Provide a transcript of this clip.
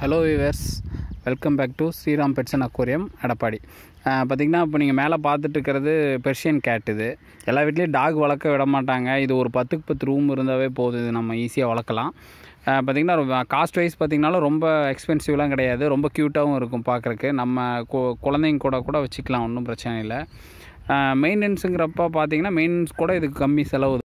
hello viewers welcome back to Sriram pets and aquarium Edappadi பார்த்திங்கன்னா இப்போ நீங்கள் மேலே பார்த்துட்டு இருக்கிறது பெர்ஷியன் கேட் இது எல்லா வீட்லேயும் டாக் வளர்க்க விட மாட்டாங்க இது ஒரு பத்துக்கு பத்து ரூம் இருந்தாவே போதும் இது நம்ம ஈஸியாக வளர்க்கலாம் பார்த்திங்கன்னா காஸ்ட் வைஸ் பார்த்திங்கனாலும் ரொம்ப எக்ஸ்பென்சிவ்லாம் கிடையாது ரொம்ப க்யூட்டாகவும் இருக்கும் பார்க்குறக்கு நம்ம குழந்தைங்க கூட கூட வச்சுக்கலாம் ஒன்றும் பிரச்சனை இல்லை மெயின்டெனன்ஸுங்கிறப்ப பார்த்திங்கன்னா மெயின்டெனன்ஸ் கூட இதுக்கு கம்மி செலவு